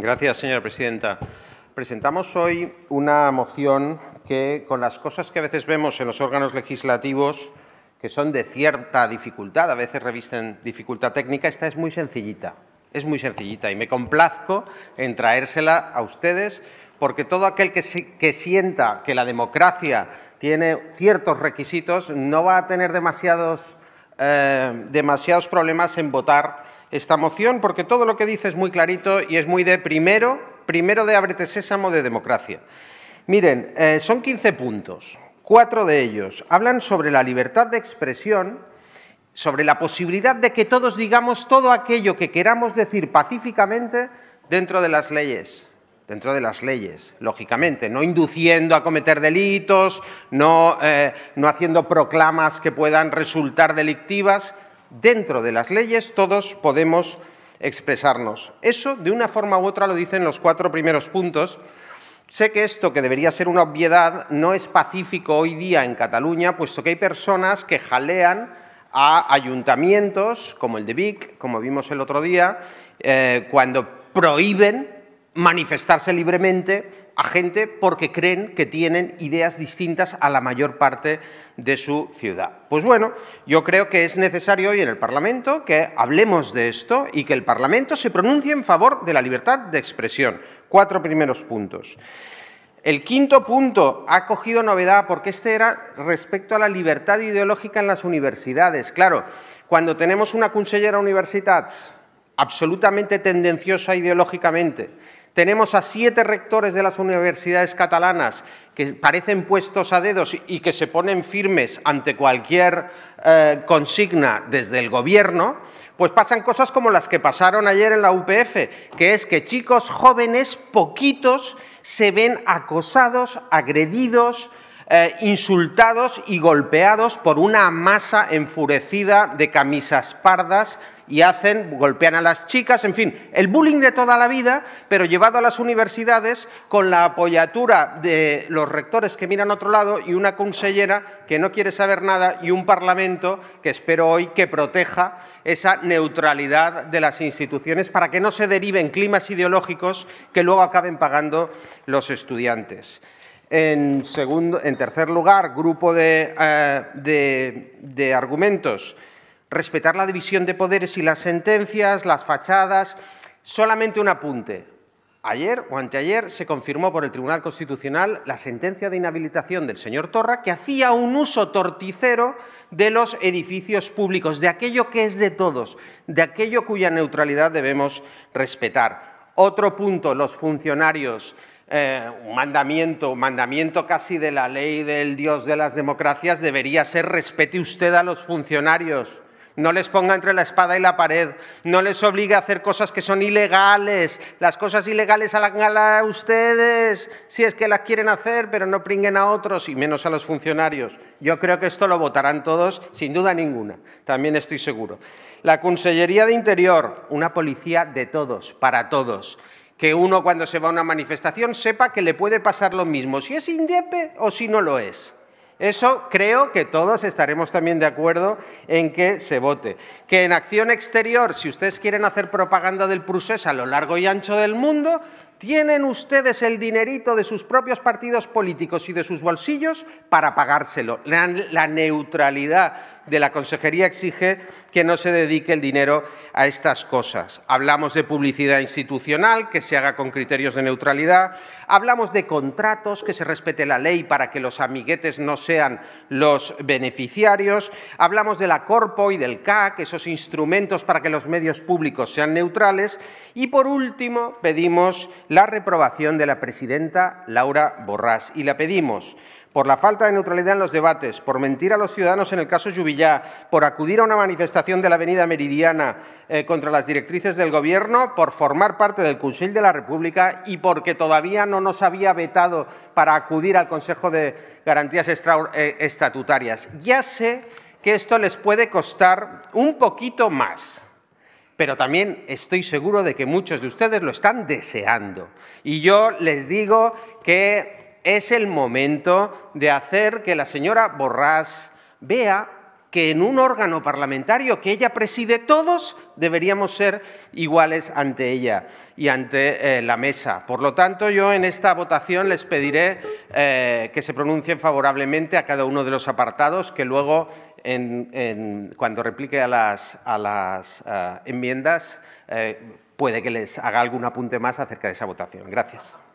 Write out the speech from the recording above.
Gracias, señora presidenta. Presentamos hoy una moción que, con las cosas que a veces vemos en los órganos legislativos, que son de cierta dificultad, a veces revisten dificultad técnica, esta es muy sencillita. Es muy sencillita y me complazco en traérsela a ustedes porque todo aquel que, que sienta que la democracia tiene ciertos requisitos no va a tener demasiados eh, demasiados problemas en votar esta moción, porque todo lo que dice es muy clarito y es muy de primero, primero de ábrete sésamo de democracia. Miren, eh, son 15 puntos. Cuatro de ellos hablan sobre la libertad de expresión, sobre la posibilidad de que todos digamos todo aquello que queramos decir pacíficamente dentro de las leyes dentro de las leyes, lógicamente, no induciendo a cometer delitos, no, eh, no haciendo proclamas que puedan resultar delictivas. Dentro de las leyes todos podemos expresarnos. Eso, de una forma u otra, lo dicen los cuatro primeros puntos. Sé que esto, que debería ser una obviedad, no es pacífico hoy día en Cataluña, puesto que hay personas que jalean a ayuntamientos, como el de Vic, como vimos el otro día, eh, cuando prohíben manifestarse libremente a gente porque creen que tienen ideas distintas a la mayor parte de su ciudad. Pues bueno, yo creo que es necesario hoy en el Parlamento que hablemos de esto y que el Parlamento se pronuncie en favor de la libertad de expresión. Cuatro primeros puntos. El quinto punto ha cogido novedad porque este era respecto a la libertad ideológica en las universidades. Claro, cuando tenemos una consellera universitat absolutamente tendenciosa ideológicamente tenemos a siete rectores de las universidades catalanas que parecen puestos a dedos y que se ponen firmes ante cualquier eh, consigna desde el gobierno, pues pasan cosas como las que pasaron ayer en la UPF, que es que chicos jóvenes, poquitos, se ven acosados, agredidos, eh, insultados y golpeados por una masa enfurecida de camisas pardas y hacen, golpean a las chicas, en fin, el bullying de toda la vida, pero llevado a las universidades con la apoyatura de los rectores que miran a otro lado y una consellera que no quiere saber nada y un Parlamento que espero hoy que proteja esa neutralidad de las instituciones para que no se deriven climas ideológicos que luego acaben pagando los estudiantes. En, segundo, en tercer lugar, grupo de eh, argumentos respetar la división de poderes y las sentencias, las fachadas. Solamente un apunte. Ayer o anteayer se confirmó por el Tribunal Constitucional la sentencia de inhabilitación del señor Torra que hacía un uso torticero de los edificios públicos, de aquello que es de todos, de aquello cuya neutralidad debemos respetar. Otro punto, los funcionarios. Eh, mandamiento, un mandamiento casi de la ley del Dios de las democracias debería ser respete usted a los funcionarios no les ponga entre la espada y la pared, no les obligue a hacer cosas que son ilegales. Las cosas ilegales salgan a ustedes, si es que las quieren hacer, pero no pringuen a otros y menos a los funcionarios. Yo creo que esto lo votarán todos, sin duda ninguna, también estoy seguro. La Consellería de Interior, una policía de todos, para todos que uno cuando se va a una manifestación sepa que le puede pasar lo mismo si es indiepe o si no lo es. Eso creo que todos estaremos también de acuerdo en que se vote. Que en acción exterior, si ustedes quieren hacer propaganda del Prusés a lo largo y ancho del mundo, tienen ustedes el dinerito de sus propios partidos políticos y de sus bolsillos para pagárselo. La, neutralidad de la consejería exige que no se dedique el dinero a estas cosas. Hablamos de publicidad institucional, que se haga con criterios de neutralidad. Hablamos de contratos, que se respete la ley para que los amiguetes no sean los beneficiarios. Hablamos de la Corpo y del CAC, esos instrumentos para que los medios públicos sean neutrales. Y por último, pedimos la reprobación de la presidenta Laura Borrás y la pedimos por la falta de neutralidad en los debates, por mentir a los ciudadanos en el caso Lluvillá, por acudir a una manifestación de la Avenida Meridiana eh, contra las directrices del Gobierno, por formar parte del Consejo de la República y porque todavía no nos había vetado para acudir al Consejo de Garantías eh, Estatutarias. Ya sé que esto les puede costar un poquito más pero también estoy seguro de que muchos de ustedes lo están deseando. Y yo les digo que es el momento de hacer que la señora Borrás vea que en un órgano parlamentario que ella preside todos deberíamos ser iguales ante ella y ante eh, la mesa. Por lo tanto, yo en esta votación les pediré eh, que se pronuncien favorablemente a cada uno de los apartados que luego, cuando replique a las, eh, enmiendas, puede que les haga algún apunte más acerca de esa votación. Gracias.